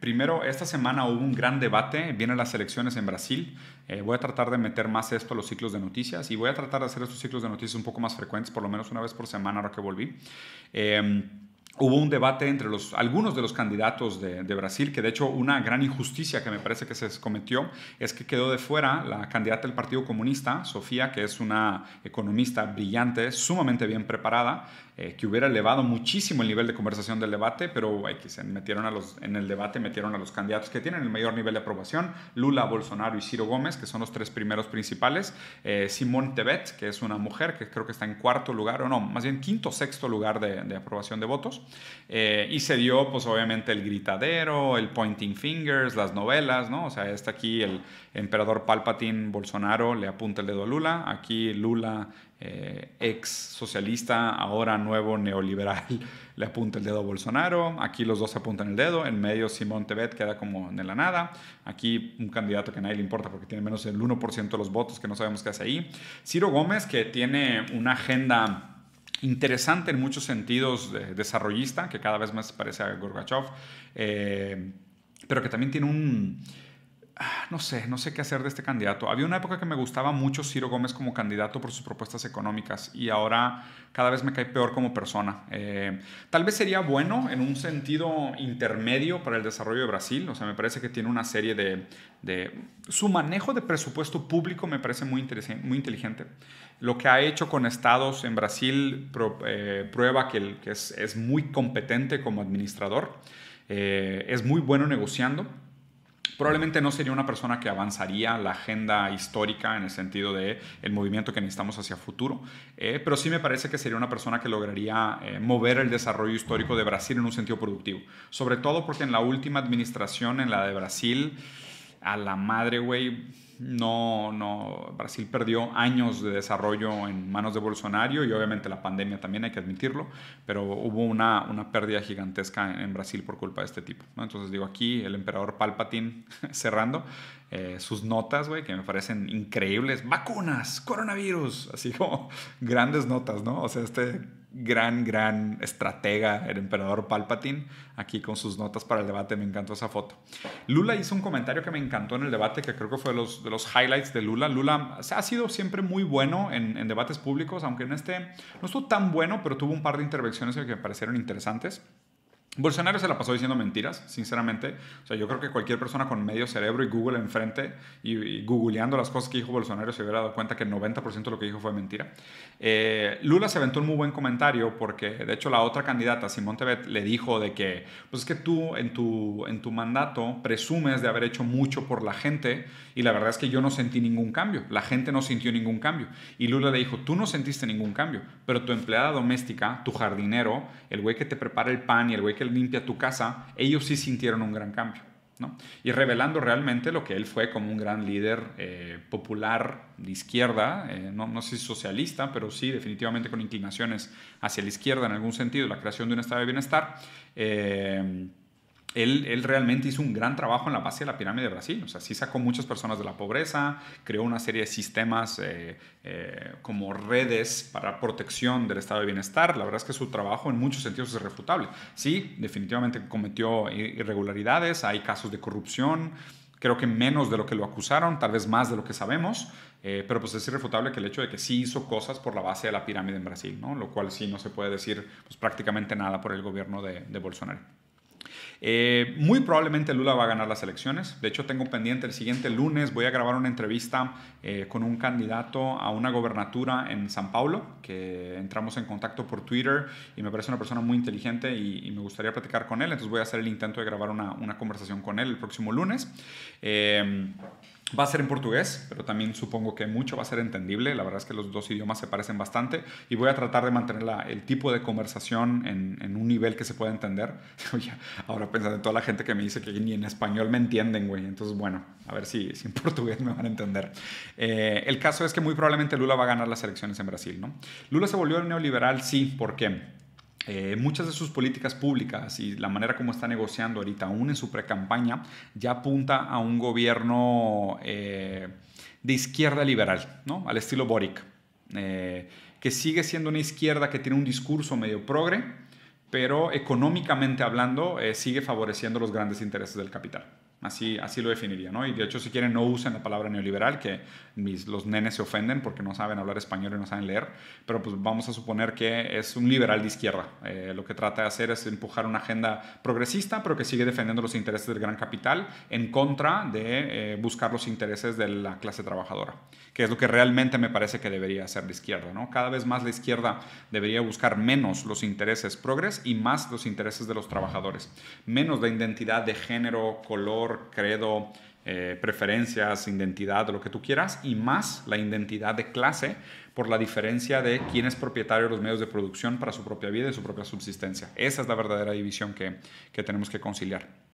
primero, esta semana hubo un gran debate, vienen las elecciones en Brasil, eh, voy a tratar de meter más esto a los ciclos de noticias y voy a tratar de hacer estos ciclos de noticias un poco más frecuentes, por lo menos una vez por semana ahora que volví. Eh, hubo un debate entre los, algunos de los candidatos de, Brasil, que de hecho una gran injusticia que me parece que se cometió es que quedó de fuera la candidata del Partido Comunista, Sofía, que es una economista brillante, sumamente bien preparada, eh, que hubiera elevado muchísimo el nivel de conversación del debate, pero eh, se metieron a los, en el debate metieron a los candidatos que tienen el mayor nivel de aprobación, Lula, Bolsonaro y Ciro Gómez, que son los tres primeros principales, eh, Simón Tebet, que es una mujer que creo que está en cuarto lugar, o no, más bien quinto sexto lugar de aprobación de votos, eh, y se dio, pues obviamente, el gritadero, el pointing fingers, las novelas, ¿no? O sea, está aquí el emperador Palpatine Bolsonaro le apunta el dedo a Lula, aquí Lula, eh, ex socialista, ahora nuevo neoliberal, le apunta el dedo a Bolsonaro, aquí los dos apuntan el dedo, en medio Simón Tebet queda como en la nada, aquí un candidato que a nadie le importa porque tiene menos del 1% de los votos que no sabemos qué hace ahí, Ciro Gómez que tiene una agenda interesante en muchos sentidos desarrollista, que cada vez más parece a Gorbachev, eh, pero que también tiene un Ah, no sé, no sé qué hacer de este candidato. Había una época que me gustaba mucho Ciro Gómez como candidato por sus propuestas económicas y ahora cada vez me cae peor como persona. Eh, tal vez sería bueno en un sentido intermedio para el desarrollo de Brasil, o sea, me parece que tiene una serie de... su manejo de presupuesto público me parece muy, muy inteligente. Lo que ha hecho con estados en Brasil eh, prueba que, es, muy competente como administrador, eh, es muy bueno negociando probablemente no sería una persona que avanzaría la agenda histórica en el sentido de el movimiento que necesitamos hacia futuro, eh, pero sí me parece que sería una persona que lograría eh, mover el desarrollo histórico de Brasil en un sentido productivo, sobre todo porque en la última administración, en la de Brasil, a la madre, güey, no, no, Brasil perdió años de desarrollo en manos de Bolsonaro y obviamente la pandemia también hay que admitirlo, pero hubo una, una pérdida gigantesca en, Brasil por culpa de este tipo. Entonces digo, aquí el emperador Palpatine cerrando eh, sus notas, güey, que me parecen increíbles, vacunas, coronavirus, así como grandes notas, ¿no? O sea, este gran, gran estratega, el emperador Palpatine, aquí con sus notas para el debate, me encantó esa foto. Lula hizo un comentario que me encantó en el debate, que creo que fue de los de los highlights de Lula. Lula ha sido siempre muy bueno en, en, debates públicos, aunque en este no estuvo tan bueno, pero tuvo un par de intervenciones que me parecieron interesantes. Bolsonaro se la pasó diciendo mentiras, sinceramente. O sea, yo creo que cualquier persona con medio cerebro y Google enfrente y, y googleando las cosas que dijo Bolsonaro se hubiera dado cuenta que el 90% de lo que dijo fue mentira. Eh, Lula se aventó un muy buen comentario porque, de hecho, la otra candidata, Simón Tebet, le dijo de que, pues es que tú en tu, en tu mandato presumes de haber hecho mucho por la gente y la verdad es que yo no sentí ningún cambio. La gente no sintió ningún cambio. Y Lula le dijo, tú no sentiste ningún cambio, pero tu empleada doméstica, tu jardinero, el güey que te prepara el pan y el güey que limpia tu casa, ellos sí sintieron un gran cambio. ¿no? Y revelando realmente lo que él fue como un gran líder eh, popular de izquierda, eh, no, no sé si socialista, pero sí definitivamente con inclinaciones hacia la izquierda en algún sentido, la creación de un estado de bienestar. Eh, él, realmente hizo un gran trabajo en la base de la pirámide de Brasil. O sea, sí sacó muchas personas de la pobreza, creó una serie de sistemas eh, eh, como redes para protección del estado de bienestar. La verdad es que su trabajo en muchos sentidos es refutable. Sí, definitivamente cometió irregularidades, hay casos de corrupción. Creo que menos de lo que lo acusaron, tal vez más de lo que sabemos, eh, pero pues es irrefutable que el hecho de que sí hizo cosas por la base de la pirámide en Brasil, ¿no? lo cual sí no se puede decir pues, prácticamente nada por el gobierno de Bolsonaro. Eh, muy probablemente Lula va a ganar las elecciones. De hecho, tengo pendiente el siguiente lunes, voy a grabar una entrevista eh, con un candidato a una gobernatura en San Paulo, que entramos en contacto por Twitter y me parece una persona muy inteligente y, me gustaría platicar con él. Entonces voy a hacer el intento de grabar una, conversación con él el próximo lunes. Eh, Va a ser en portugués, pero también supongo que mucho va a ser entendible. La verdad es que los dos idiomas se parecen bastante y voy a tratar de mantener el tipo de conversación en, un nivel que se pueda entender. Oye, ahora pensando en toda la gente que me dice que ni en español me entienden, güey. Entonces, bueno, a ver si, en portugués me van a entender. Eh, el caso es que muy probablemente Lula va a ganar las elecciones en Brasil, ¿no? Lula se volvió neoliberal, sí, ¿por qué? Eh, muchas de sus políticas públicas y la manera como está negociando ahorita, aún en su precampaña, ya apunta a un gobierno eh, de izquierda liberal, al estilo Boric, eh, que sigue siendo una izquierda que tiene un discurso medio progre, pero económicamente hablando sigue favoreciendo los grandes intereses del capital. Así, así lo definiría, ¿no? Y de hecho, si quieren, no usen la palabra neoliberal, que mis, los nenes se ofenden porque no saben hablar español y no saben leer, pero pues vamos a suponer que es un liberal de izquierda. Eh, lo que trata de hacer es empujar una agenda progresista, pero que sigue defendiendo los intereses del gran capital en contra de eh, buscar los intereses de la clase trabajadora, que es lo que realmente me parece que debería hacer la izquierda, ¿no? Cada vez más la izquierda debería buscar menos los intereses progres y más los intereses de los trabajadores, menos la identidad de género, color, credo, eh, preferencias, identidad, lo que tú quieras, y más la identidad de clase por la diferencia de quién es propietario de los medios de producción para su propia vida y su propia subsistencia. Esa es la verdadera división que tenemos que conciliar.